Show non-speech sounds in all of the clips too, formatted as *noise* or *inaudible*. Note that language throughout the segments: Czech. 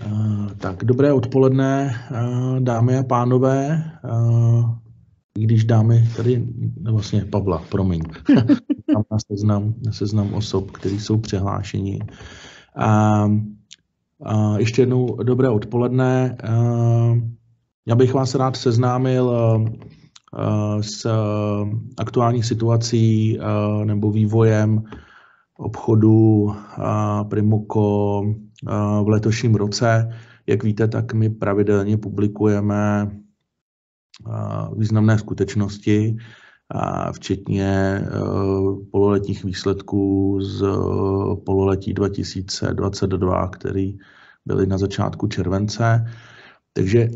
Eh, tak, dobré odpoledne, eh, dámy a pánové. Eh, když dámy tady, no vlastně Pavla, promiň, tam *laughs* na seznam, na seznam osob, kteří jsou přihlášeni. A, a ještě jednou dobré odpoledne. A, já bych vás rád seznámil s aktuální situací nebo vývojem obchodu Primoko v letošním roce. Jak víte, tak my pravidelně publikujeme významné skutečnosti, včetně e, pololetních výsledků z e, pololetí 2022, který byly na začátku července. Takže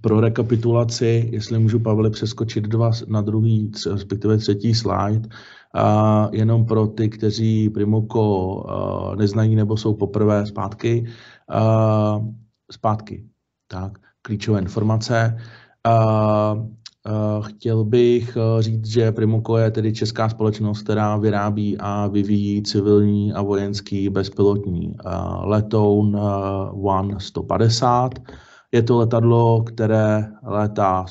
pro rekapitulaci, jestli můžu, Pavel, přeskočit dva na druhý, respektive třetí slide, a jenom pro ty, kteří Primoko neznají nebo jsou poprvé zpátky, a zpátky. Tak, klíčové informace. A Chtěl bych e, říct, že Primoko je tedy česká společnost, která vyrábí a vyvíjí civilní a vojenský bezpilotní e, letoun e, One 150. Je to letadlo, které létá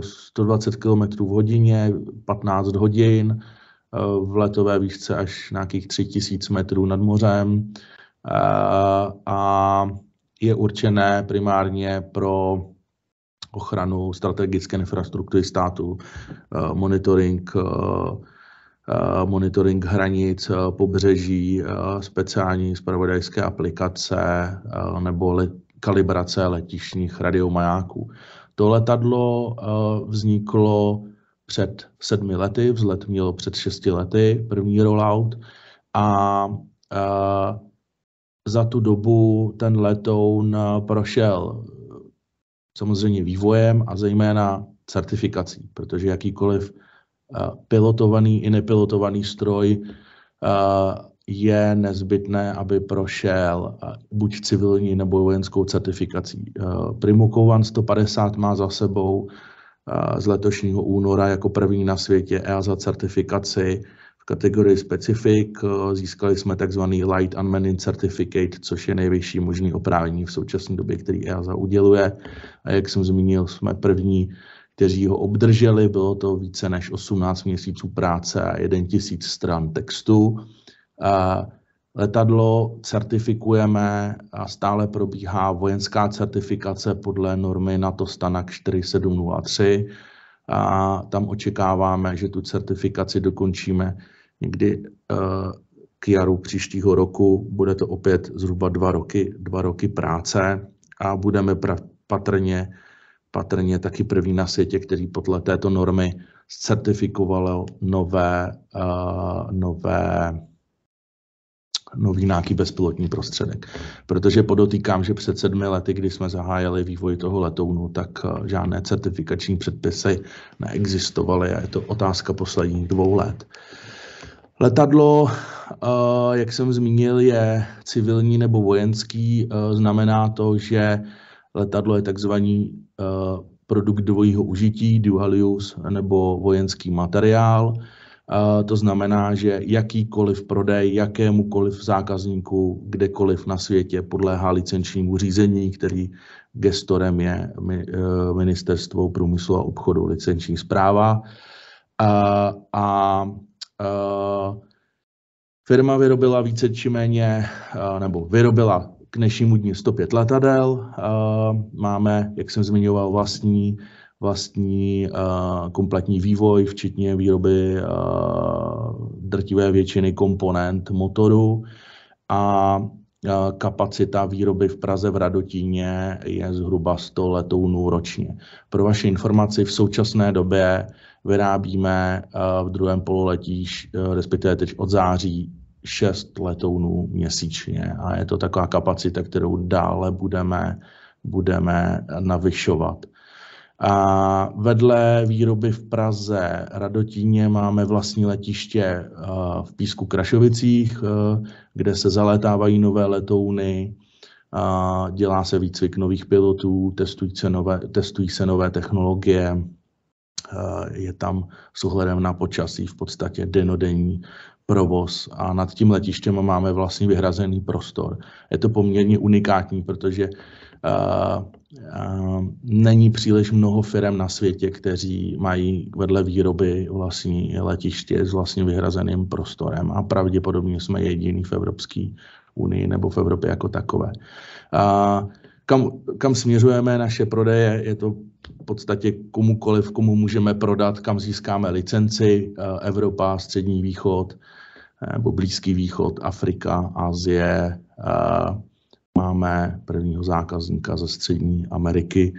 120 km v hodině, 15 hodin, v letové výšce až nějakých 3000 metrů nad mořem a je určené primárně pro ochranu strategické infrastruktury státu, eh, monitoring eh, eh, monitoring hranic, pobřeží, speciální spravodajské aplikace nebo kalibrace letišních radiomajáků. To letadlo vzniklo před sedmi lety, vzlet mělo před šesti lety, první rollout a a e, za tu dobu ten letoun prošel samozřejmě vývojem a zejména certifikací, protože jakýkoliv e, pilotovaný i nepilotovaný stroj e, je nezbytné, aby prošel buď civilní nebo vojenskou certifikací. Primukovan 150 má za sebou z letošního února jako první na světě EASA certifikaci v kategorii specifik. E, získali jsme tzv. Light Unmanned Certificate, což je nejvyšší možný oprávnění v současné době, který EASA uděluje. A jak jsem zmínil, jsme první, kteří ho obdrželi. Bylo to více než 18 měsíců práce a 1 000 stran textu. Letadlo certifikujeme a stále probíhá vojenská certifikace podle normy NATO Stanak 4703 a tam očekáváme, že tu certifikaci dokončíme někdy eh, k jaru příštího roku. Bude to opět zhruba dva roky, dva roky práce a budeme patrně, patrně taky první na světě, který podle této normy certifikovalo nové, eh, nové nový nějaký bezpilotní prostředek. Protože podotýkám, že před sedmi lety, kdy jsme zahájili vývoj toho letounu, tak eh, žádné certifikační předpisy neexistovaly a je to otázka posledních dvou let. Letadlo, eh, jak jsem zmínil, je civilní nebo vojenský. Eh, znamená to, že letadlo je takzvaný produkt dvojího užití, dual use nebo vojenský materiál. To znamená, že jakýkoliv prodej jakémukoliv zákazníku kdekoliv na světě podléhá licenčnímu řízení, který gestorem je eh, Ministerstvo průmyslu a obchodu licenční zpráva. A, a, a firma vyrobila více či méně, eh, nebo vyrobila k dnešnímu dní 105 letadel. Eh, máme, jak jsem zmiňoval, vlastní vlastní kompletní vývoj, včetně výroby drtivé většiny komponent motoru a kapacita výroby v Praze v Radotíně je zhruba 100 letounů ročně. Pro vaši informaci, v současné době vyrábíme v druhém pololetí, e, respektive teď od září, 6 letounů měsíčně a je to taková kapacita, kterou dále budeme, budeme navyšovat. A vedle výroby v Praze Radotíně máme vlastní letiště eh, v Písku Krašovicích, eh, kde se zalétávají nové letouny, dělá se výcvik nových pilotů, testují se nové, testují se nové technologie, eh, je tam s ohledem na počasí v podstatě denodenní provoz a nad tím letištěm máme vlastně vyhrazený prostor. Je to poměrně unikátní, protože Eh, není příliš mnoho firm na světě, kteří mají vedle výroby vlastní letiště s vlastně vyhrazeným prostorem a pravděpodobně jsme jediný v Evropské unii nebo v Evropě jako takové. A kam, kam směřujeme naše prodeje, je to v podstatě komukoliv, komu můžeme prodat, kam získáme licenci, eh, Evropa, Střední východ, eh, nebo Blízký východ, Afrika, Asie, Máme prvního zákazníka ze Střední Ameriky.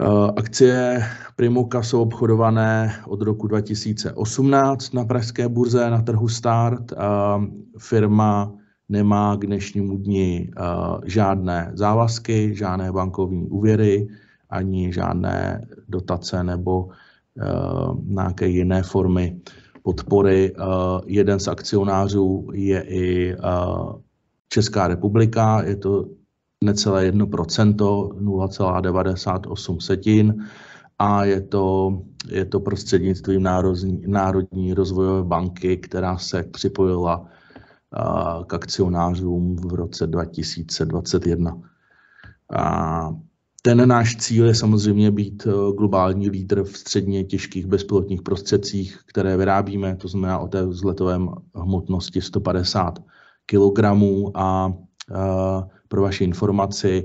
Eh, akcie Primuka jsou obchodované od roku 2018 na pražské burze na trhu Start. Eh, firma nemá k dnešnímu dni eh, žádné závazky, žádné bankovní úvěry, ani žádné dotace nebo nějaké jiné formy podpory. Jeden z akcionářů je i Česká republika, je to necelé 1%, 0,98 setin a je to, je to prostřednictvím Národní, Národní rozvojové banky, která se připojila k akcionářům v roce 2021. A ten náš cíl je samozřejmě být e, globální lídr v středně těžkých bezpilotních prostředcích, které vyrábíme, to znamená o té vzletové hmotnosti 150 kilogramů a pro vaši informaci,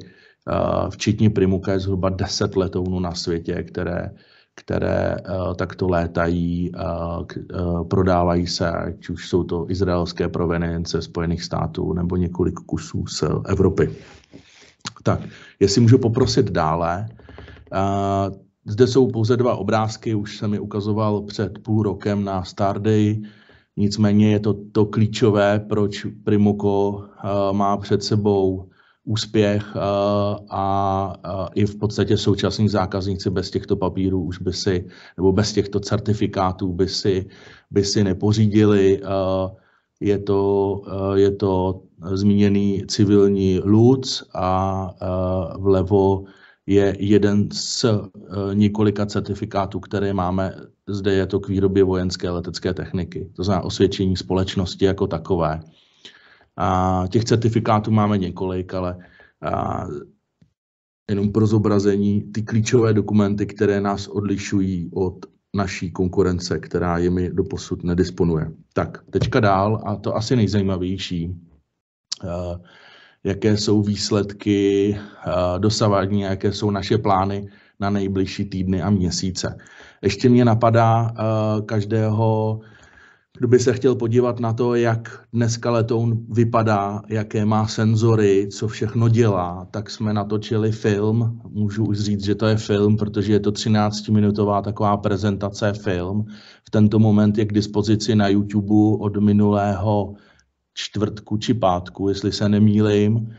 včetně Primuka je zhruba 10 letounů na světě, které, které takto létají, prodávají se, ať už jsou to izraelské provenience Spojených států nebo několik kusů z Evropy. Tak, jestli můžu poprosit dále. Zde jsou pouze dva obrázky, už jsem je ukazoval před půl rokem na Starday. Nicméně je to to klíčové, proč Primoko eh, má před sebou úspěch eh, a eh, i v podstatě současní zákazníci bez těchto papírů už by si, nebo bez těchto certifikátů by si, by si nepořídili. Je to, je to zmíněný civilní lůc a vlevo je jeden z několika certifikátů, které máme zde je to k výrobě vojenské letecké techniky, to znamená osvědčení společnosti jako takové. A těch certifikátů máme několik, ale a jenom pro zobrazení ty klíčové dokumenty, které nás odlišují od naší konkurence, která jimi doposud nedisponuje. Tak, teďka dál, a to asi nejzajímavější, jaké jsou výsledky dosavadní jaké jsou naše plány na nejbližší týdny a měsíce. Ještě mě napadá uh, každého, kdo by se chtěl podívat na to, jak dneska letoun vypadá, jaké má senzory, co všechno dělá, tak jsme natočili film. Můžu už říct, že to je film, protože je to 13-minutová taková prezentace film. V tento moment je k dispozici na YouTube od minulého čtvrtku či pátku, jestli se nemýlím.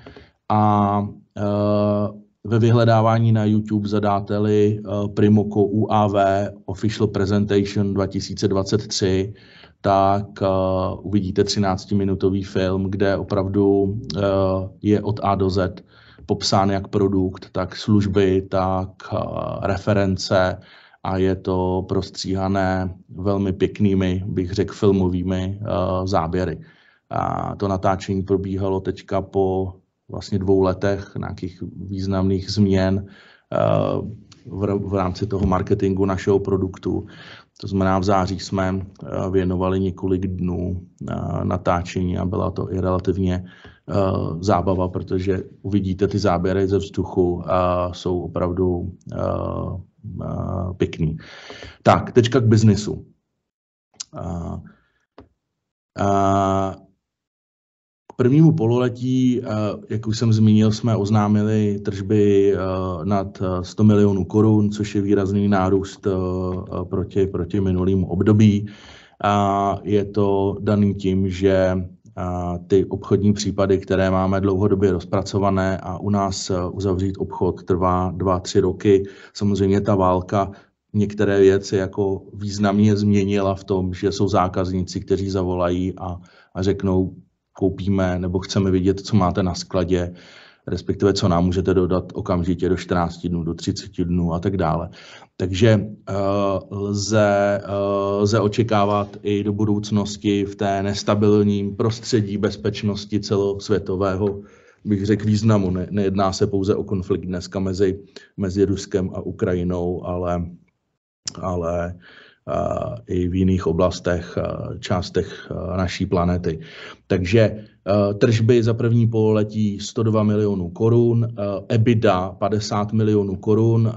A eh, ve vyhledávání na YouTube zadáte-li eh, Primoco UAV Official Presentation 2023, tak eh, uvidíte 13-minutový film, kde opravdu eh, je od A do Z popsán jak produkt, tak služby, tak reference a je to prostříhané velmi pěknými, bych řekl, filmovými záběry. A to natáčení probíhalo teďka po vlastně dvou letech nějakých významných změn eh, v rámci toho marketingu našeho produktu. To znamená, v září jsme eh, věnovali několik dnů eh, natáčení a byla to i relativně zábava, protože uvidíte ty záběry ze vzduchu a jsou opravdu pěkný. Tak, teďka k biznisu. K prvnímu pololetí, eh, jak už jsem zmínil, jsme oznámili tržby eh, nad 100 eh, milionů korun, což je výrazný nárůst proti, proti minulým období. A je to daný tím, že ty obchodní případy, které máme dlouhodobě rozpracované a u nás uzavřít obchod trvá 2-3 roky. Samozřejmě ta válka některé věci jako významně změnila v tom, že jsou zákazníci, kteří zavolají a, a řeknou, koupíme nebo chceme vidět, co máte na skladě, respektive co nám můžete dodat okamžitě do 14 dnů, do 30 dnů a tak dále. Takže uh, lze, uh, lze očekávat i do budoucnosti v té nestabilním prostředí bezpečnosti celosvětového, bych řekl, významu. Ne, nejedná se pouze o konflikt dneska mezi, mezi Ruskem a Ukrajinou, ale, ale uh, i v jiných oblastech, eh, částech eh, naší planety. Takže eh, tržby za první pololetí 102 milionů korun, EBITDA 50 milionů korun,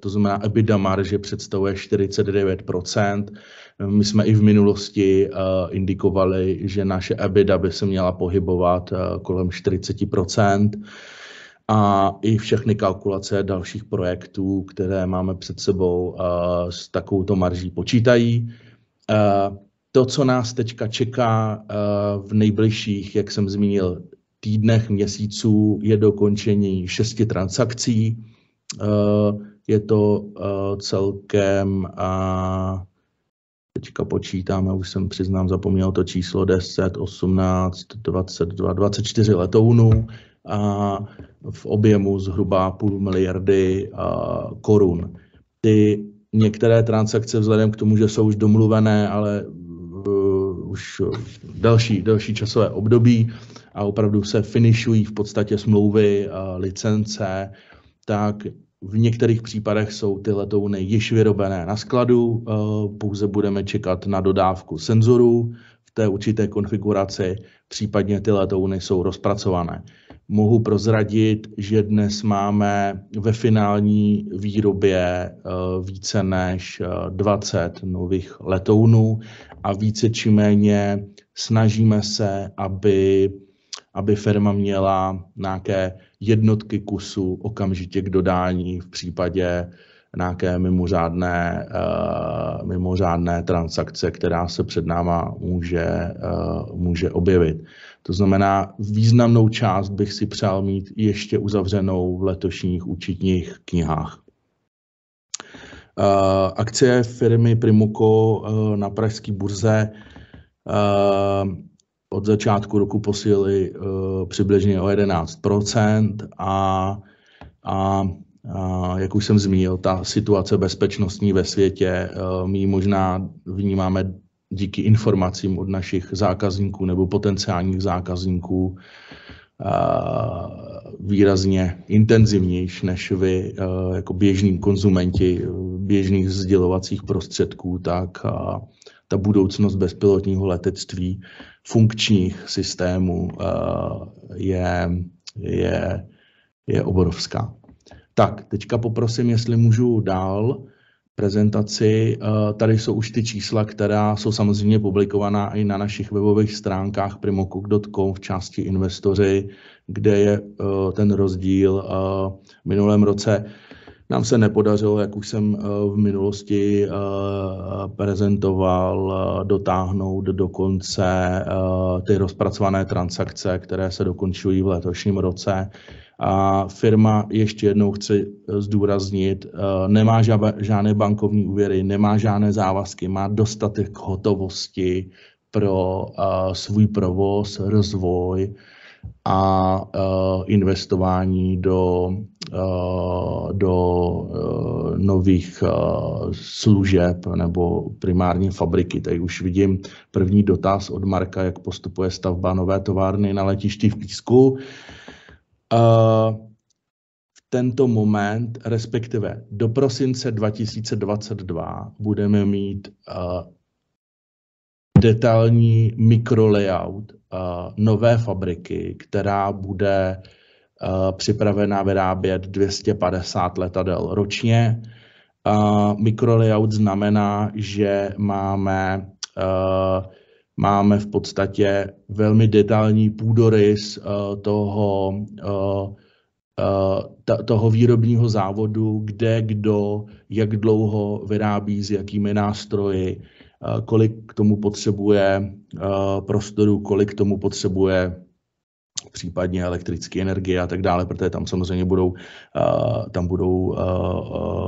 to znamená EBITDA marže představuje 49 My jsme i v minulosti indikovali, že naše EBITDA by se měla pohybovat kolem 40 a i všechny kalkulace dalších projektů, které máme před sebou, eh, s takovouto marží počítají. Eh, to, co nás teďka čeká eh, v nejbližších, jak jsem zmínil, týdnech, měsíců, je dokončení šesti transakcí. Je to celkem, a teďka počítáme, už jsem přiznám, zapomněl to číslo 10, 18, 22, 24 letounů v objemu zhruba půl miliardy korun. Ty některé transakce vzhledem k tomu, že jsou už domluvené, ale už další, další časové období a opravdu se finišují v podstatě smlouvy, licence, tak v některých případech jsou ty letouny již vyrobené na skladu, pouze budeme čekat na dodávku senzorů v té určité konfiguraci, případně ty letouny jsou rozpracované mohu prozradit, že dnes máme ve finální výrobě eh, více než 20 eh, nových letounů a více či méně snažíme se, aby, aby firma měla nějaké jednotky kusů okamžitě k dodání v případě nějaké mimořádné, uh, mimořádné transakce, která se před náma může, uh, může objevit. To znamená, významnou část bych si přál mít ještě uzavřenou v letošních účetních knihách. Uh, akcie firmy Primuko uh, na pražské burze uh, od začátku roku posílily přibližně o 11 a, a jak už jsem zmínil, ta situace bezpečnostní ve světě, eh, my ji možná vnímáme díky informacím od našich zákazníků nebo potenciálních zákazníků eh, výrazně intenzivnější než vy eh, jako běžní konzumenti běžných sdělovacích prostředků, tak ta budoucnost bezpilotního letectví funkčních systémů je, je, je obrovská. Tak, teďka poprosím, jestli můžu dál prezentaci. Eh, tady jsou už ty čísla, která jsou samozřejmě publikovaná i na našich webových stránkách primokuk.com v části investoři, kde je eh, ten rozdíl eh, v minulém roce nám se nepodařilo, jak už jsem eh, v minulosti eh, prezentoval, eh, dotáhnout do konce ty rozpracované transakce, které se dokončují v letošním roce. A firma, ještě jednou chci zdůraznit, nemá žádné bankovní úvěry, nemá žádné závazky, má dostatek hotovosti pro svůj provoz, rozvoj a e, investování do, e, do e, nových služeb nebo primárně fabriky. Tady už vidím první dotaz od Marka, jak postupuje stavba nové továrny na letišti v Písku. V tento moment, respektive do prosince 2022, budeme mít detailní mikrolayout Eh, nové fabriky, která bude eh, připravená vyrábět 250 letadel ročně. Eh, mikrolayout znamená, že máme, máme v podstatě velmi detailní půdorys toho, toho výrobního závodu, kde kdo, jak dlouho vyrábí, s jakými nástroji, Eh, kolik k tomu potřebuje eh, prostoru, kolik k tomu potřebuje případně elektrické energie a tak dále, protože tam samozřejmě budou, eh, tam budou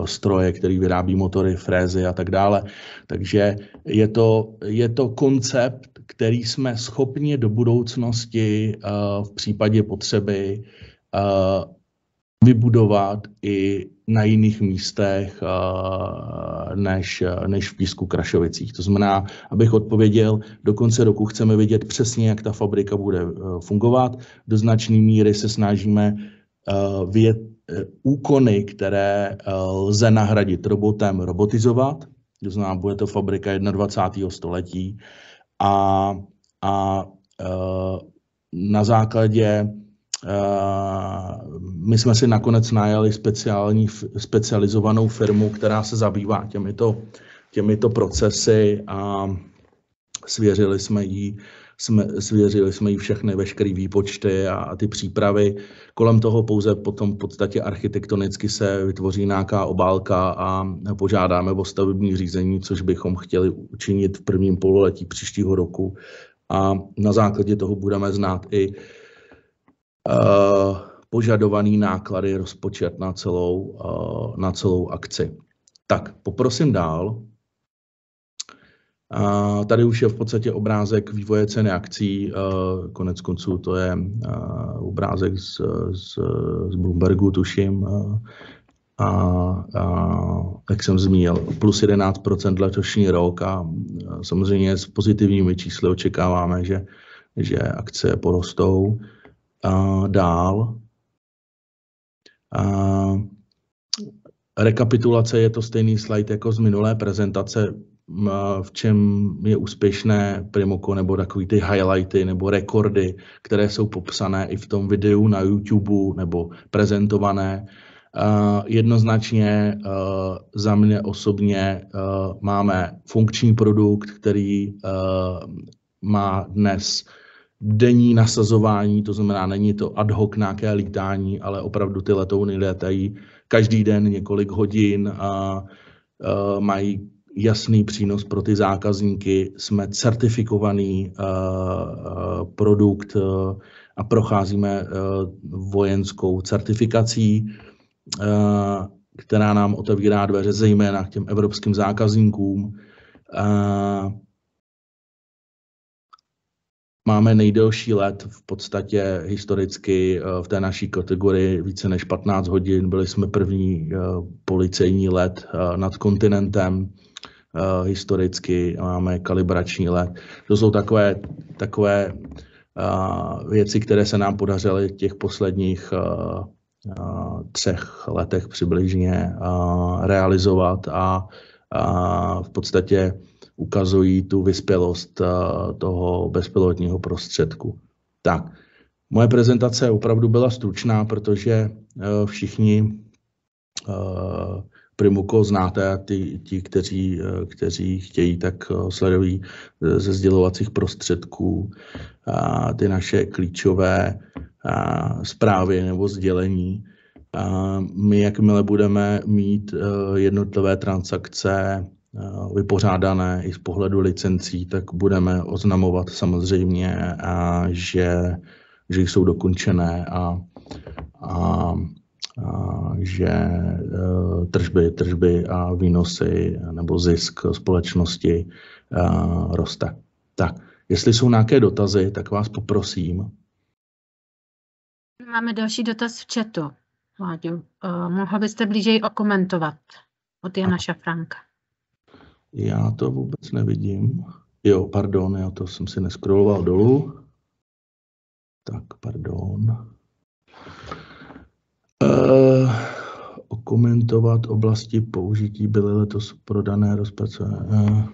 stroje, které vyrábí motory, frézy a tak dále. Takže je to, je to koncept, který jsme schopni do budoucnosti v případě potřeby vybudovat i na jiných místech eh, než, než v Písku Krašovicích. To znamená, abych odpověděl, do konce roku chceme vědět přesně, jak ta fabrika bude eh, fungovat. Do značné míry se snažíme eh, vědět úkony, které lze nahradit robotem, robotizovat. To znamená, bude to fabrika 21. století a, a na základě Eh, my jsme si nakonec najali speciální, specializovanou firmu, která se zabývá těmito, těmito procesy a svěřili jsme jí jsme, svěřili jsme jí všechny veškeré výpočty a, a ty přípravy. Kolem toho pouze potom v podstatě architektonicky se vytvoří nějaká obálka a požádáme o stavební řízení, což bychom chtěli učinit v prvním pololetí příštího roku. A na základě toho budeme znát i uh, Eh, požadovaný náklady rozpočet na celou, eh, na celou akci. Tak, poprosím dál. A eh, tady už je v podstatě obrázek vývoje ceny akcí. Konec konců to je obrázek z, z, z Bloombergu, tuším. A, a jak jsem zmínil, plus 11% letošní rok a samozřejmě s pozitivními čísly očekáváme, že, že akce porostou. Uh, dál. A rekapitulace je to stejný slide jako z minulé prezentace, v čem je úspěšné Primoko nebo takový ty highlighty nebo rekordy, které jsou popsané i v tom videu na YouTube nebo prezentované. jednoznačně za mě osobně máme funkční produkt, který má dnes denní nasazování, to znamená, není to ad hoc nějaké lítání, ale opravdu ty letouny létají každý den několik hodin a a mají jasný přínos pro ty zákazníky. Jsme certifikovaný a, a produkt a procházíme a, vojenskou certifikací, a, která nám otevírá dveře zejména k těm evropským zákazníkům. A, Máme nejdelší let v podstatě historicky eh, v té naší kategorii více než 15 hodin. Byli jsme první eh, policejní let eh, nad kontinentem historicky, máme kalibrační let. To jsou takové, takové věci, které se nám podařily těch posledních třech letech přibližně realizovat a v podstatě ukazují tu vyspělost eh, toho bezpilotního prostředku. Tak, moje prezentace opravdu byla stručná, protože eh, všichni eh, Primuko znáte a ti, ti kteří, kteří chtějí, tak sledují ze sdělovacích prostředků a ty naše klíčové zprávy nebo sdělení. A my, jakmile budeme mít jednotlivé transakce Eh, vypořádané i z pohledu licencí, tak budeme oznamovat samozřejmě, a eh, že, že jsou dokončené a, a, a že eh, tržby, tržby a výnosy nebo zisk společnosti a, roste. Tak, jestli jsou nějaké dotazy, tak vás poprosím. Máme další dotaz v chatu, Vláďu. Uh, mohla byste blíže okomentovat od Jana Šafranka. Já to vůbec nevidím. Jo, pardon, já to jsem si neskroloval dolů. Tak, pardon. Uh, okomentovat oblasti použití byly letos prodané rozpracované. Uh,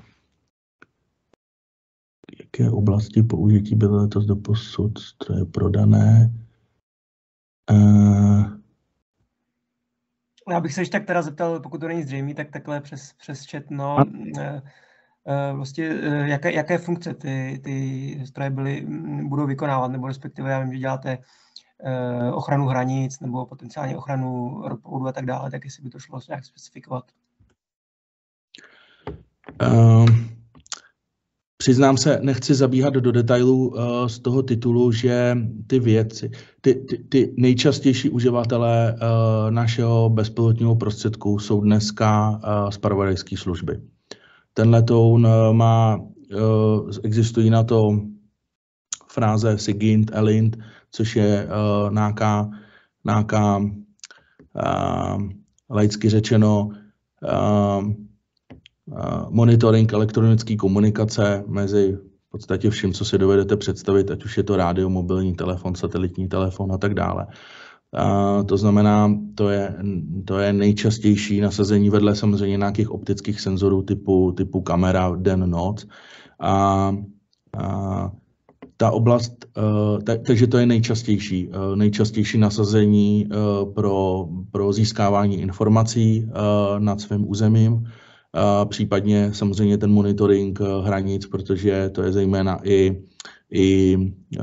jaké oblasti použití byly letos doposud stroje prodané? Uh, já bych se ještě tak teda zeptal, pokud to není zřejmé, tak takhle přes, přes chat, no, eh, eh, vlastně eh, jaké, jaké funkce ty, ty stroje byly, mm, budou vykonávat, nebo respektive já vím, že děláte ochranu hranic nebo potenciálně ochranu ropovodu a tak dále, tak jestli by to šlo nějak specifikovat. Přiznám se, nechci zabíhat do detailů uh, z toho titulu, že ty věci, ty, ty, ty nejčastější uživatelé uh, našeho bezpilotního prostředku jsou dneska uh, eh, zpravodajské služby. Ten letoun má, existují na to fráze SIGINT, ELINT, což je nějaká, nějaká laicky řečeno, Uh, monitoring elektronické komunikace mezi v podstatě vším, co si dovedete představit, ať už je to rádio, mobilní telefon, satelitní telefon a tak dále. A to znamená, to je, to je nejčastější nasazení vedle samozřejmě nějakých optických senzorů typu, typu kamera den, noc. A, a ta oblast, e, takže to je nejčastější, e, nejčastější nasazení e, pro, pro získávání informací nad svým územím případně samozřejmě ten monitoring eh, hranic, protože to je zejména i i eh,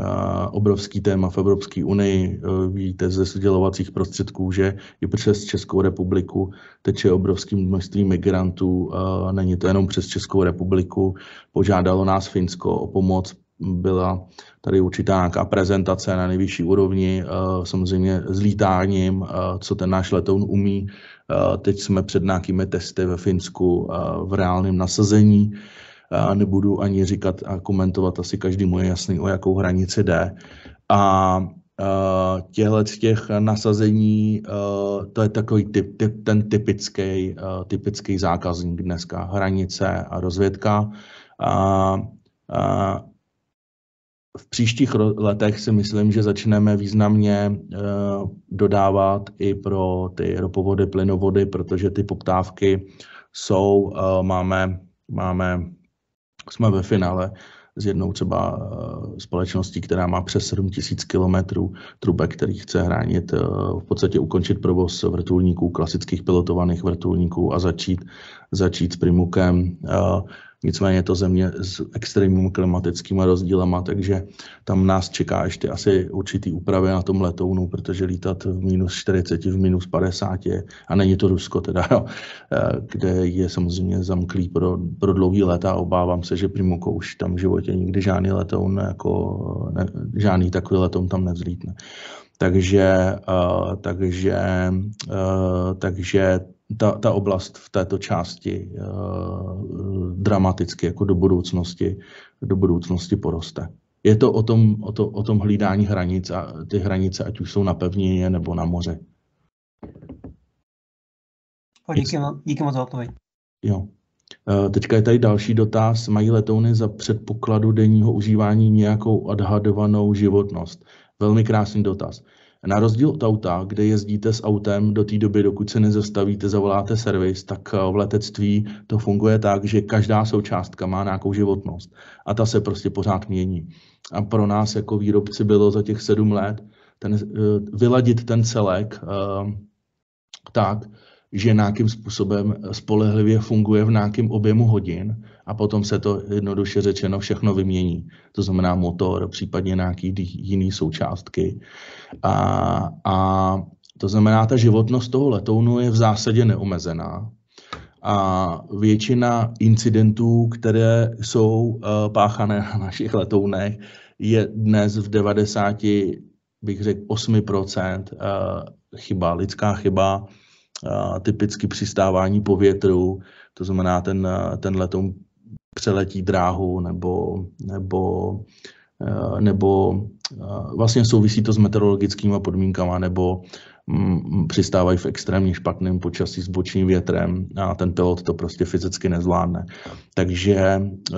obrovský téma v Evropské unii. Eh, Víte ze sdělovacích prostředků, že i přes Českou republiku teče obrovským množství migrantů. Není to jenom přes Českou republiku. Požádalo nás Finsko o pomoc byla tady určitá nějaká prezentace na nejvyšší úrovni, eh, samozřejmě s lítáním, eh, co ten náš letoun umí. Eh, teď jsme před nějakými testy ve Finsku v reálném nasazení. Nebudu ani říkat a komentovat, asi každý je jasný, o jakou hranici jde. A těchto těch nasazení, to je takový typ, typ ten typický, typický zákazník dneska, hranice a rozvědka. A, a, v příštích letech si myslím, že začneme významně eh, dodávat i pro ty ropovody, plynovody, protože ty poptávky jsou, eh, máme, máme, jsme ve finále s jednou třeba eh, společností, která má přes 7 000 km trubek, který chce hránit, v podstatě ukončit provoz vrtulníků, klasických pilotovaných vrtulníků a začít, začít s Primukem. Nicméně je to země s extrémními klimatickými rozdílama, takže tam nás čeká ještě asi určitý úpravy na tom letounu, protože lítat v minus 40, v minus 50, a není to Rusko teda, jo, eh, kde je samozřejmě zamklý pro, pro dlouhý let a obávám se, že Primuko už tam v životě nikdy žádný letoun, jako, ne, žádný takový letoun tam nevzlítne. Takže, uh, takže, uh, takže ta, ta oblast v této části uh, dramaticky jako do budoucnosti, do budoucnosti poroste. Je to o tom, o, to, o tom hlídání hranic a ty hranice, ať už jsou na pevnině nebo na moře. O, díky, díky moc za odpověď. Jo. Eh, teďka je tady další dotaz. Mají letouny za předpokladu denního užívání nějakou odhadovanou životnost? Velmi krásný dotaz. Na rozdíl od auta, kde jezdíte s autem do té doby, dokud se nezastavíte, zavoláte servis, tak eh, v letectví to funguje tak, že každá součástka má nějakou životnost a ta se prostě pořád mění. A pro nás jako výrobci bylo za těch sedm let ten, eh, vyladit ten celek eh, tak, že nějakým způsobem spolehlivě funguje v nějakém objemu hodin a potom se to jednoduše řečeno všechno vymění. To znamená motor, případně nějaký jiný součástky. A, a to znamená, ta životnost toho letounu je v zásadě neomezená. A většina incidentů, které jsou uh, páchané na našich letounech, je dnes v 90, bych řekl, 8% eh, chyba, lidská chyba, eh, typicky přistávání po větru, to znamená, ten, ten letoun přeletí dráhu nebo, nebo, eh, nebo eh, vlastně souvisí to s meteorologickými podmínkami nebo mm, přistávají v extrémně špatném počasí s bočním větrem a ten pilot to prostě fyzicky nezvládne. Takže eh,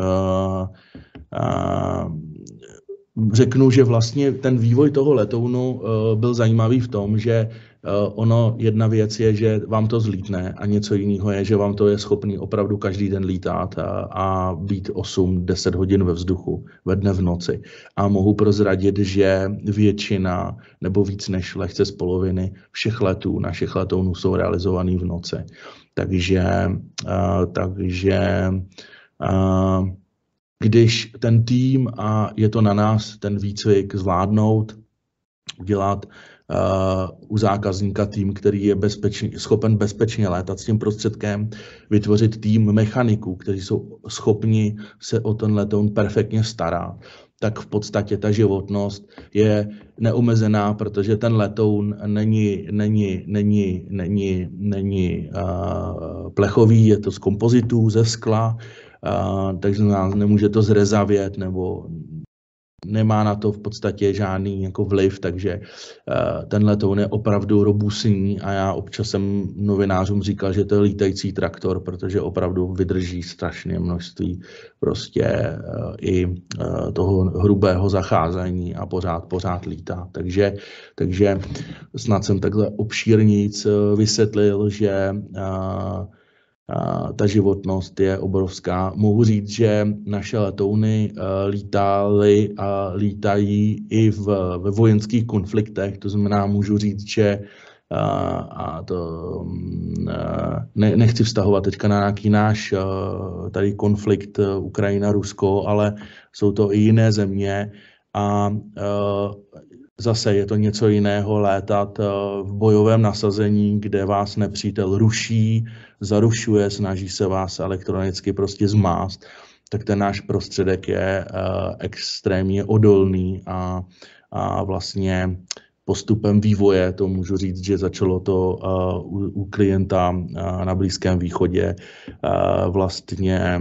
řeknu, že vlastně ten vývoj toho letounu byl zajímavý v tom, že Eh, ono jedna věc je, že vám to zlítne a něco jiného je, že vám to je schopný opravdu každý den lítat a, a být 8-10 hodin ve vzduchu ve dne v noci. A mohu prozradit, že většina nebo víc než lehce z poloviny všech letů našich letounů jsou realizovaný v noci. Takže, uh, takže uh, když ten tým a je to na nás ten výcvik zvládnout, udělat u zákazníka tým, který je bezpečný, schopen bezpečně létat s tím prostředkem, vytvořit tým mechaniků, kteří jsou schopni se o ten letoun perfektně starat, tak v podstatě ta životnost je neomezená, protože ten letoun není, není, není, není, není uh, plechový, je to z kompozitů, ze skla, uh, takže nás nemůže to zrezavět nebo nemá na to v podstatě žádný jako vliv, takže uh, eh, ten letoun je opravdu robustní a já občas jsem novinářům říkal, že to je lítající traktor, protože opravdu vydrží strašné množství prostě uh, i uh, toho hrubého zacházení a pořád, pořád lítá. Takže, takže snad jsem takhle obšírnic vysvětlil, že uh, ta životnost je obrovská. Mohu říct, že naše letouny eh, lítaly a lítají i v, ve vojenských konfliktech, to znamená, můžu říct, že eh, a to mm, eh, ne, nechci vztahovat teďka na nějaký náš tady konflikt Ukrajina-Rusko, ale jsou to i jiné země a Zase je to něco jiného létat eh, v bojovém nasazení, kde vás nepřítel ruší, zarušuje, snaží se vás elektronicky prostě zmást, tak ten náš prostředek je eh, extrémně odolný a, a vlastně postupem vývoje, to můžu říct, že začalo to eh, u, u klienta na Blízkém východě vlastně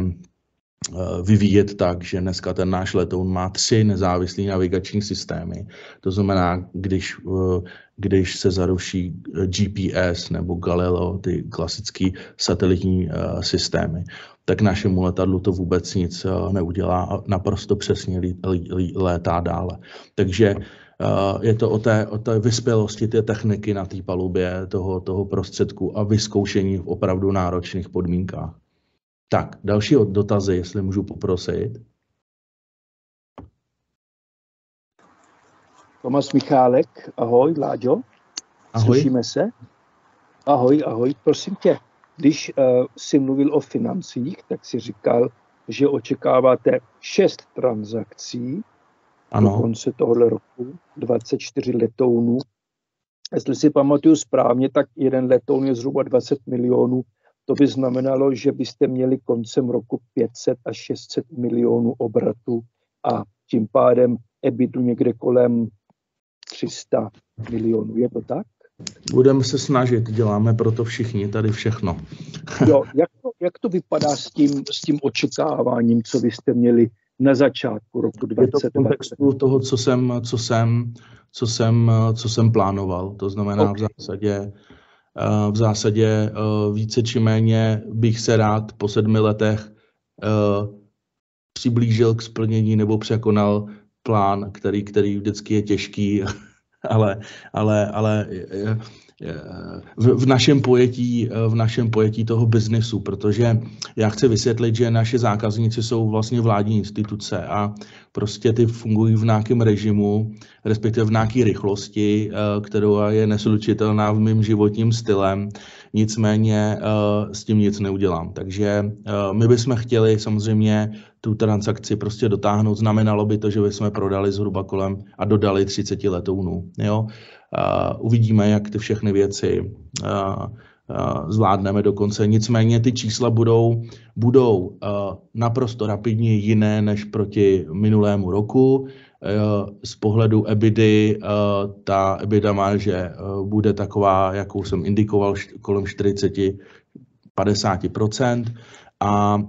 Eh, vyvíjet tak, že dneska ten náš letoun má tři nezávislé navigační systémy. To znamená, když, eh, když se zaruší eh, GPS nebo Galileo, ty klasické satelitní systémy, tak našemu letadlu to vůbec nic neudělá a naprosto přesně létá dále. Takže je to o té, o té vyspělosti té techniky na té palubě toho, toho prostředku a vyzkoušení v opravdu náročných podmínkách. Tak, další dotazy, jestli můžu poprosit. Tomas Michálek, ahoj, Láďo. Ahoj. Slyšíme se? Ahoj, ahoj, prosím tě. Když uh, jsi mluvil o financích, tak si říkal, že očekáváte šest transakcí ano. do konce tohoto roku, 24 letounů. Jestli si pamatuju správně, tak jeden letoun je zhruba 20 milionů to by znamenalo, že byste měli koncem roku 500 až 600 milionů obratů a tím pádem EBITu někde kolem 300 milionů. Je to tak? Budeme se snažit, děláme proto všichni tady všechno. *laughs* jo, jak to, jak to vypadá s tím, s tím očekáváním, co vy jste měli na začátku roku 2020? Je to v kontextu toho, co jsem, co jsem, co jsem, co jsem plánoval. To znamená okay. v zásadě Eh, v zásadě eh, více či méně bych se rád po sedmi letech eh, přiblížil k splnění nebo překonal plán, který, který vždycky je těžký, *laughs* ale, ale, ale v, v našem pojetí, eh, v našem pojetí toho biznesu, protože já chci vysvětlit, že naše zákazníci jsou vlastně vládní instituce a prostě ty fungují v nějakém režimu, respektive v nějaké rychlosti, eh, kterou je neslučitelná v mým životním stylem nicméně eh, s tím nic neudělám. Takže eh, my bychom chtěli samozřejmě tu transakci prostě dotáhnout. Znamenalo by to, že bychom prodali zhruba kolem a dodali 30 letounů. Jo? Uvidíme, jak ty všechny věci eh, zvládneme do konce. Nicméně ty čísla budou, budou naprosto rapidně jiné než proti minulému roku. Eh, z pohledu EBITDA, eh, ta EBITDA marže eh, bude taková, jakou jsem indikoval, kolem 40-50 a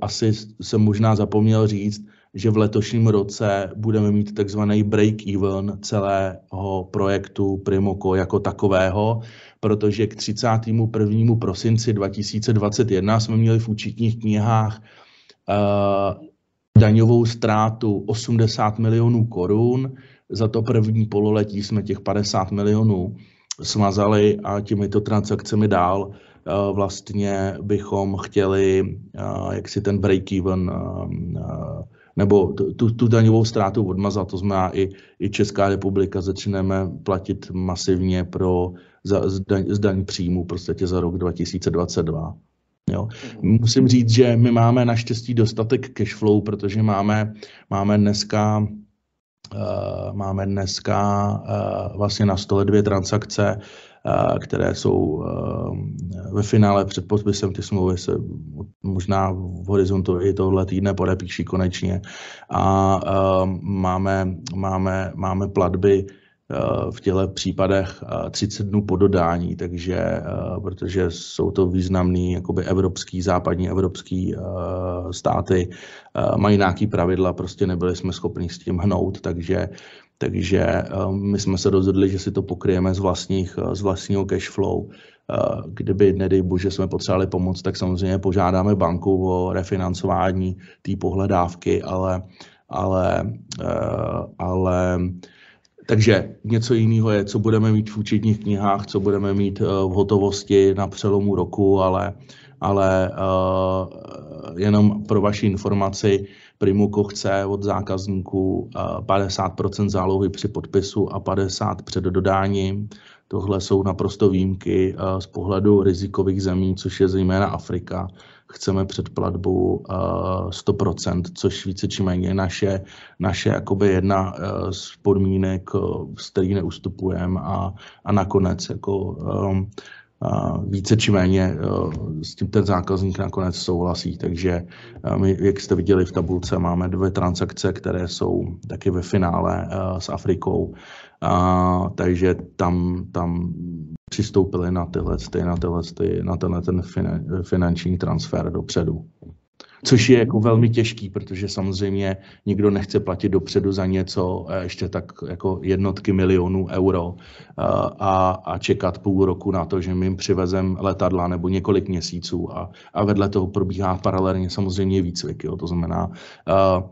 asi jsem možná zapomněl říct, že v letošním roce budeme mít takzvaný break-even celého projektu Primoco jako takového, protože k 31. prosinci 2021 jsme měli v účetních knihách daňovou ztrátu 80 milionů korun. Za to první pololetí jsme těch 50 milionů smazali a těmito transakcemi dál eh, vlastně bychom chtěli eh, jak si ten break-even eh, nebo tu, tu daňovou ztrátu odmazat. To znamená, i, i Česká republika začneme platit masivně pro za, zdaň, zdaň příjmu prostě za rok 2022. Jo. Mhm. Musím říct, že my máme naštěstí dostatek flow, protože máme, máme dneska Uh, máme dneska uh, vlastně na stole dvě transakce, uh, které jsou ve finále před podpisem ty smlouvy se možná v horizontu i tohle týdne podepíší konečně. A máme, máme, máme platby Eh, v těchto případech 30 eh, dnů po dodání, takže, eh, protože jsou to významný jakoby evropský, západní evropský státy, mají nějaký pravidla, prostě nebyli jsme schopni s tím hnout, takže takže my jsme se rozhodli, že si to pokryjeme z, vlastních, z vlastního cash flow. Kdyby, nedej bože, jsme potřebovali pomoc, tak samozřejmě požádáme banku o refinancování té pohledávky, ale, ale, ale takže něco jiného je, co budeme mít v účetních knihách, co budeme mít eh, v hotovosti na přelomu roku, ale, ale eh, jenom pro vaši informaci, Primuko chce od zákazníků 50% eh, zálohy při podpisu a 50% před dodáním. Tohle jsou naprosto výjimky z pohledu rizikových zemí, což je zejména Afrika chceme před platbou 100%, eh, což více či méně naše, naše jakoby jedna eh, z podmínek, eh, z který neustupujeme a, a nakonec jako a více či méně s tím ten zákazník nakonec souhlasí. Takže my, jak jste viděli v tabulce, máme dvě transakce, které jsou taky ve finále s Afrikou. A, takže tam, tam přistoupili na tyhle, ty, na, tyhle, ty, na tenhle ten finanční transfer dopředu. Což je jako velmi těžký, protože samozřejmě nikdo nechce platit dopředu za něco eh, ještě tak jako jednotky milionů euro eh, a, a čekat půl roku na to, že my jim přivezem letadla nebo několik měsíců a, a vedle toho probíhá paralelně samozřejmě výcvik. Jo. To znamená, eh,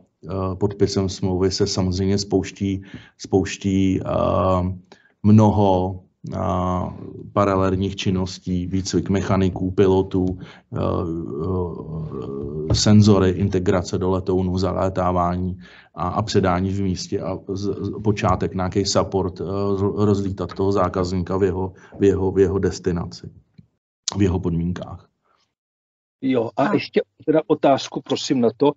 podpisem smlouvy se samozřejmě spouští, spouští mnoho paralelních činností, výcvik mechaniků, pilotů, e, e, senzory, integrace do letounu, zalétávání a, a předání v místě a z, počátek, nějaký support, e, rozlítat toho zákazníka v jeho, v jeho, v jeho destinaci, v jeho podmínkách. Jo, a ještě teda otázku, prosím, na to.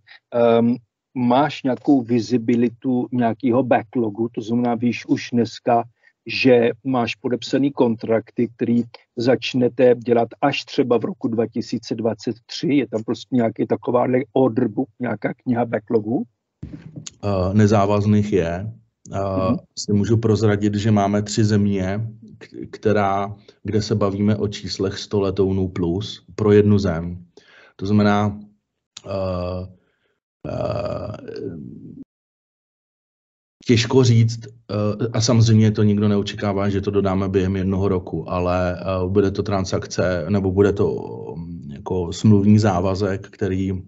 Um, máš nějakou vizibilitu nějakého backlogu, to znamená, víš už dneska, že máš podepsaný kontrakty, který začnete dělat až třeba v roku 2023. Je tam prostě nějaký taková order book, nějaká kniha backlogu? Uh, nezávazných je. Uh, si můžu prozradit, že máme tři země, která, kde se bavíme o číslech 100 letounů plus pro jednu zem. To znamená, uh, uh, Těžko říct, eh, a samozřejmě to nikdo neočekává, že to dodáme během jednoho roku, ale eh, bude to transakce, nebo bude to mm, jako smluvní závazek, který eh,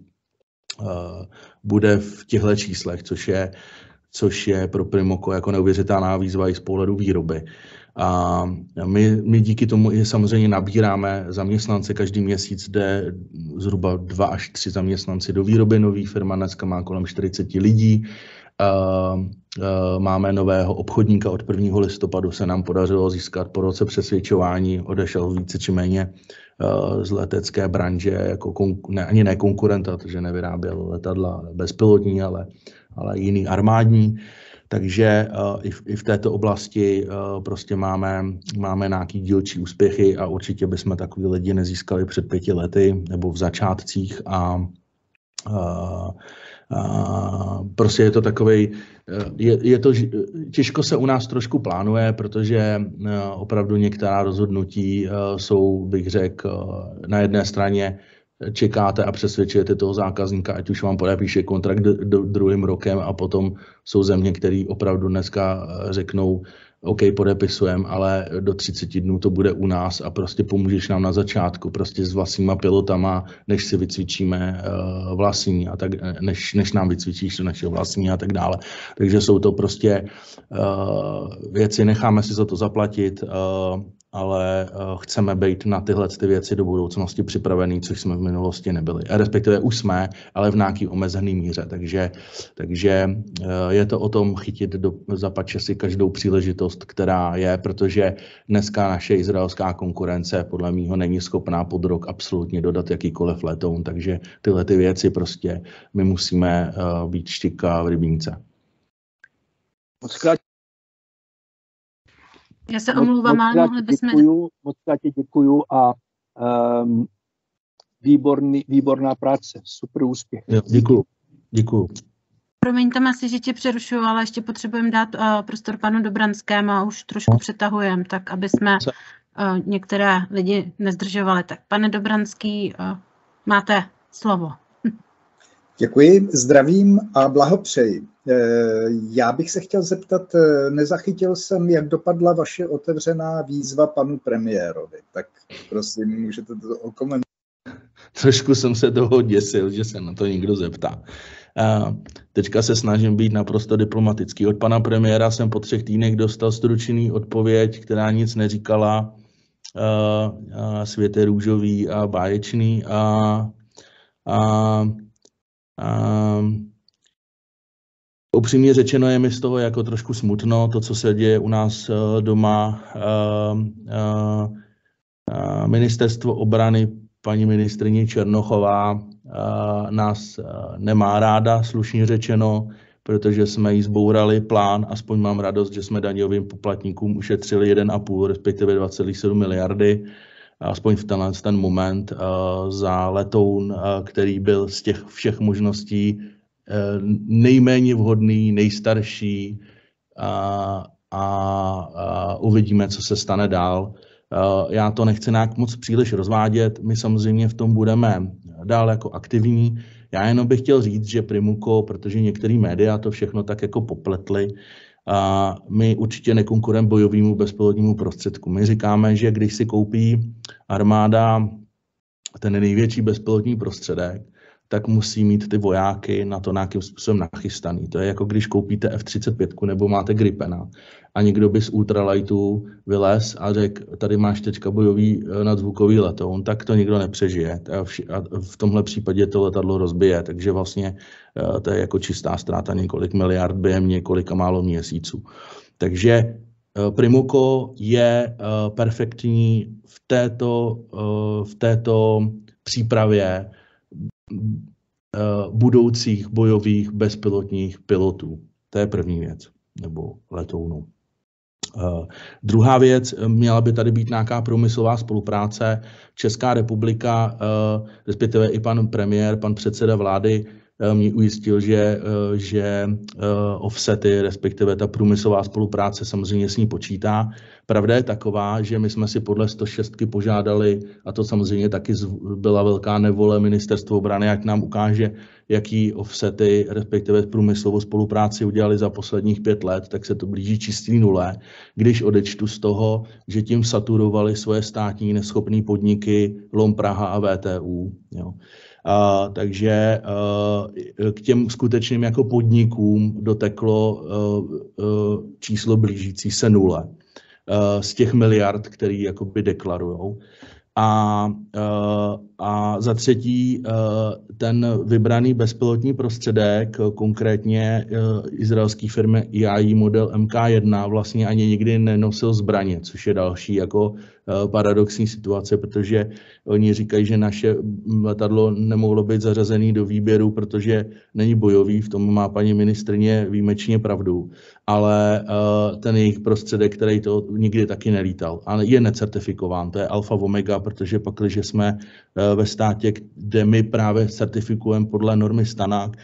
bude v těchto číslech, což je, což je pro Primoko jako neuvěřitelná výzva i z pohledu výroby. A my, my díky tomu i samozřejmě nabíráme zaměstnance. Každý měsíc jde zhruba dva až tři zaměstnanci do výroby. Nový firma dneska má kolem 40 lidí. Ehm, ehm, máme nového obchodníka od 1. listopadu, se nám podařilo získat po roce přesvědčování, odešel více či méně ehm, z letecké branže, jako ne, ani ne konkurenta, protože nevyráběl letadla bezpilotní, ale, ale jiný armádní. Takže uh, i, v, i v této oblasti uh, prostě máme, máme nějaký dílčí úspěchy a určitě bychom takový lidi nezískali před pěti lety nebo v začátcích a uh, a prostě je to takový, eh, je, je to, eh, těžko se u nás trošku plánuje, protože eh, opravdu některá rozhodnutí jsou, bych řekl, na jedné straně čekáte a přesvědčujete toho zákazníka, ať už vám podepíše kontrakt druhým rokem a potom jsou země, které opravdu dneska řeknou, OK, podepisujeme, ale do 30 dnů to bude u nás a prostě pomůžeš nám na začátku, prostě s vlastníma pilotama, než si vycvičíme eh, vlastní a tak, eh, než, než nám vycvičíš to naše vlastní a tak dále. Takže jsou to prostě eh, věci, necháme si za to zaplatit, ale uh, chceme být na tyhle ty věci do budoucnosti připravený, což jsme v minulosti nebyli. A Respektive už jsme, ale v nějaký omezený míře. Takže, takže uh, je to o tom chytit do zapače si každou příležitost, která je, protože dneska naše izraelská konkurence podle mého není schopná pod rok absolutně dodat jakýkoliv letoun, takže tyhle ty věci prostě my musíme uh, být štika v rybínce. Moc já se omlouvám, ale mohli bychom... Děkuju, moc ti děkuju a um, výborný, výborná práce, super úspěch. Jo, děkuju, děkuju. Promiňte asi, že tě přerušuju, ale ještě potřebujeme dát uh, prostor panu Dobranskému a už trošku no. přetahujeme, tak aby jsme uh, některé lidi nezdržovali. Tak pane Dobranský, uh, máte slovo. Děkuji, zdravím a blahopřeji. Eh, já bych se chtěl zeptat, eh, nezachytil jsem, jak dopadla vaše otevřená výzva panu premiérovi, tak prosím, můžete to okomentovat. Trošku jsem se toho děsil, že se na to někdo zeptá. Teďka se snažím být naprosto diplomatický. Od pana premiéra jsem po třech týdnech dostal stručný odpověď, která nic neříkala. Eh, svět je růžový a báječný a, a, a upřímně řečeno je mi z toho jako trošku smutno, to, co se děje u nás eh, doma. Eh, eh, Ministerstvo obrany paní ministrině Černochová nás nemá ráda, slušně řečeno, protože jsme jí zbourali plán, aspoň mám radost, že jsme daňovým poplatníkům ušetřili 1,5, respektive 2,7 miliardy, aspoň v tenhle ten moment za letoun, který byl z těch všech možností Eh, nejméně vhodný, nejstarší a, a, a uvidíme, co se stane dál. Eh, já to nechci nějak moc příliš rozvádět, my samozřejmě v tom budeme dál jako aktivní. Já jenom bych chtěl říct, že Primuko, protože některé média to všechno tak jako popletly, a my určitě nekonkurem bojovému bezpilotnímu prostředku. My říkáme, že když si koupí armáda ten největší bezpilotní prostředek, tak musí mít ty vojáky na to nějakým způsobem nachystaný. To je jako když koupíte F-35 nebo máte Gripena a někdo by z ultralightu vylez a řekl, tady máš teďka bojový eh, nadzvukový letoun, tak to nikdo nepřežije. A v tomhle případě to letadlo rozbije, takže vlastně eh, to je jako čistá ztráta několik miliard během několika málo měsíců. Takže eh, Primuko je perfektní v této, v této přípravě Eh, budoucích bojových bezpilotních pilotů. To je první věc, nebo letounů. Eh, druhá věc, měla by tady být nějaká průmyslová spolupráce. Česká republika, eh, respektive i pan premiér, pan předseda vlády, Eh, mě ujistil, že, eh, že eh, offsety, respektive ta průmyslová spolupráce samozřejmě s ní počítá. Pravda je taková, že my jsme si podle 106 požádali, a to samozřejmě taky byla velká nevole ministerstvo obrany, Jak nám ukáže, jaký offsety, respektive průmyslovou spolupráci udělali za posledních pět let, tak se to blíží čistý nule, když odečtu z toho, že tím saturovali svoje státní neschopné podniky LOM Praha a VTU. Jo. A, takže a, k těm skutečným jako podnikům doteklo a, a, číslo blížící se nule a, z těch miliard, který jakoby deklarujou. A, a za třetí, ten vybraný bezpilotní prostředek, konkrétně izraelský firmy IAI model MK1, vlastně ani nikdy nenosil zbraně, což je další jako Eh, paradoxní situace, protože oni říkají, že naše letadlo nemohlo být zařazené do výběru, protože není bojový, v tom má paní ministrně výjimečně pravdu, ale eh, ten jejich prostředek, který to nikdy taky nelítal a je necertifikován, to je alfa omega, protože pak, když jsme eh, ve státě, kde my právě certifikujeme podle normy stanák,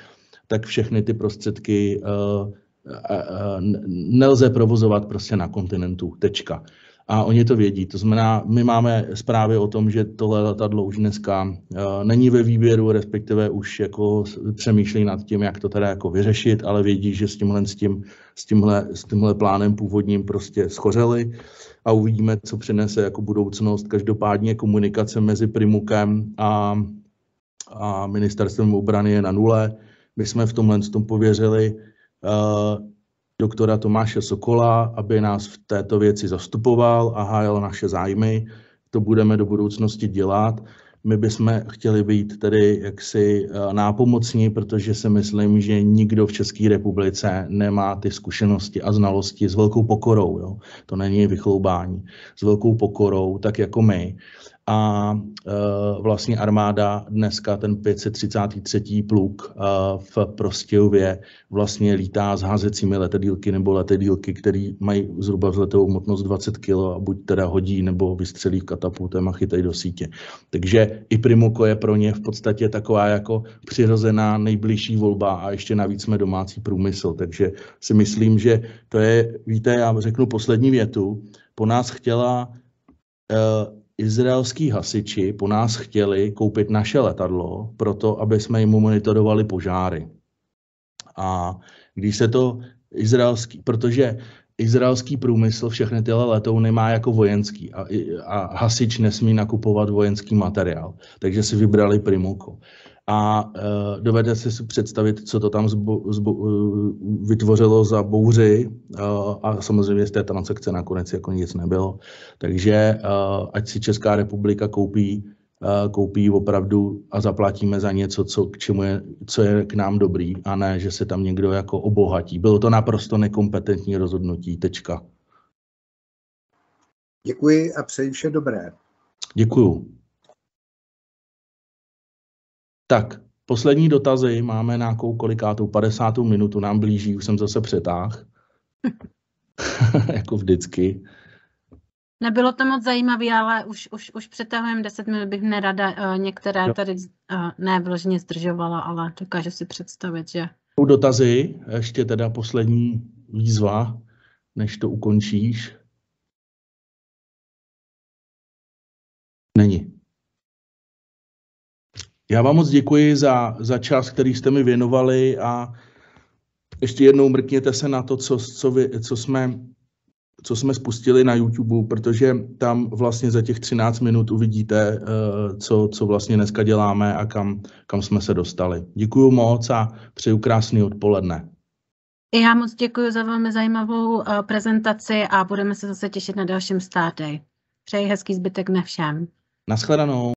tak všechny ty prostředky nelze provozovat prostě na kontinentu. Tečka a oni to vědí. To znamená, my máme zprávy o tom, že tohle letadlo už dneska uh, není ve výběru, respektive už jako přemýšlí nad tím, jak to teda jako vyřešit, ale vědí, že s tímhle, s tím, s tímhle, s tímhle plánem původním prostě schořeli a uvidíme, co přinese jako budoucnost. Každopádně komunikace mezi Primukem a, a ministerstvem obrany je na nule. My jsme v tomhle tom pověřili uh, doktora Tomáše Sokola, aby nás v této věci zastupoval a hájil naše zájmy. To budeme do budoucnosti dělat. My bychom chtěli být tedy jaksi eh, nápomocní, protože si myslím, že nikdo v České republice nemá ty zkušenosti a znalosti s velkou pokorou. Jo? To není vychloubání. S velkou pokorou, tak jako my a e, vlastně armáda dneska ten 533. pluk e, v Prostějově vlastně lítá s házecími letadílky nebo letadílky, které mají zhruba vzletovou hmotnost 20 kg a buď teda hodí nebo vystřelí katapultem a chytají do sítě. Takže i Primuko je pro ně v podstatě taková jako přirozená nejbližší volba a ještě navíc jsme domácí průmysl, takže si myslím, že to je, víte, já řeknu poslední větu, po nás chtěla e, izraelský hasiči po nás chtěli koupit naše letadlo, proto aby jsme jim monitorovali požáry. A když se to izraelský, protože izraelský průmysl všechny tyhle letouny má jako vojenský a, a hasič nesmí nakupovat vojenský materiál, takže si vybrali Primuko a uh, dovede si představit, co to tam zbo, zbo, e, vytvořilo za bouři uh, a samozřejmě z té transakce nakonec jako nic nebylo. Takže uh, ať si Česká republika koupí koupí opravdu a zaplatíme za něco, co, k čemu je, co je k nám dobrý, a ne, že se tam někdo jako obohatí. Bylo to naprosto nekompetentní rozhodnutí, tečka. Děkuji a přeji vše dobré. Děkuju. Tak, poslední dotazy máme na kolikátou 50. minutu, nám blíží, už jsem zase přetáh. *laughs* jako vždycky. Nebylo to moc zajímavé, ale už, už, už přetahujeme 10 minut, bych nerada uh, některé jo. tady uh, eh, nevložně zdržovala, ale dokážu si představit, že... u dotazy, ještě teda poslední výzva, než to ukončíš. Není. Já vám moc děkuji za, za čas, který jste mi věnovali a ještě jednou mrkněte se na to, co, co, vy, co, jsme, co jsme spustili na YouTube, protože tam vlastně za těch 13 minut uvidíte, eh, co, co vlastně dneska děláme a kam, kam jsme se dostali. Děkuji moc a přeju krásný odpoledne. Já moc děkuji za velmi zajímavou eh, prezentaci a budeme se zase těšit na dalším státej. Přeji hezký zbytek dne všem. Naschledanou.